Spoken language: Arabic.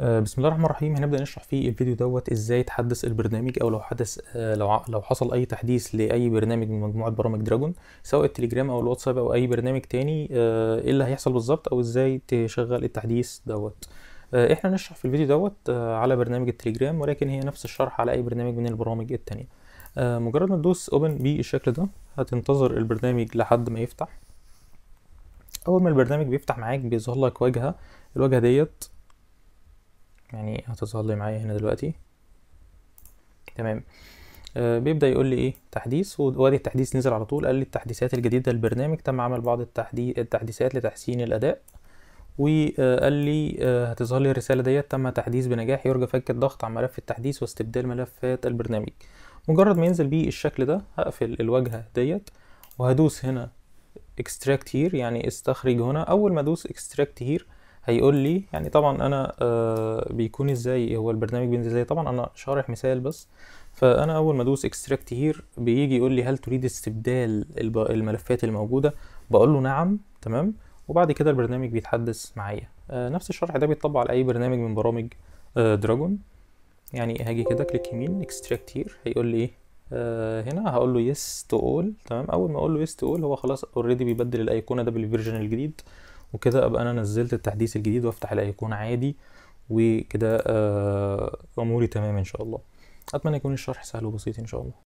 آه، بسم الله الرحمن الرحيم هنبدا نشرح في الفيديو دوت ازاي تحدث البرنامج او لو حدث آه، لو لو حصل اي تحديث لاي برنامج من مجموعه برامج دراجون سواء التليجرام او الواتساب او اي برنامج تاني آه، ايه اللي هيحصل بالظبط او ازاي تشغل التحديث دوت احنا هنشرح في الفيديو دوت على برنامج التليجرام ولكن هي نفس الشرح على اي برنامج من البرامج التانية مجرد ما تدوس اوبن بالشكل ده هتنتظر البرنامج لحد ما يفتح اول ما البرنامج بيفتح معاك بيظهر لك واجهه الواجهه ديت يعني هتظهر لي معايا هنا دلوقتي تمام آه بيبدا يقول لي ايه تحديث وادي التحديث نزل على طول قال لي التحديثات الجديده للبرنامج تم عمل بعض التحديث التحديثات لتحسين الاداء وقال آه، لي آه، هتظهر لي الرساله ديت تم تحديث بنجاح يرجى فك الضغط على ملف التحديث واستبدال ملفات البرنامج مجرد ما ينزل بيه الشكل ده هقفل الواجهه ديت وهدوس هنا اكستراكت هير يعني استخرج هنا اول ما ادوس اكستراكت هير هيقول لي يعني طبعا انا آه، بيكون ازاي هو البرنامج بينزل ازاي طبعا انا شارح مثال بس فانا اول ما ادوس اكستراكت هير بيجي يقول لي هل تريد استبدال الملفات الموجوده بقول له نعم تمام وبعد كده البرنامج بيتحدث معايا آه، نفس الشرح ده بيتطبق على اي برنامج من برامج دراجون آه، يعني هاجي كده كليك يمين اكستراكت هير هيقول لي ايه هنا هقول له يس تو اول تمام اول ما اقول له يس تو اول هو خلاص اوريدي بيبدل الايقونه ده بالفيرجن الجديد وكده ابقى انا نزلت التحديث الجديد وافتح الايكون عادي وكده آه، اموري تمام ان شاء الله اتمنى يكون الشرح سهل وبسيط ان شاء الله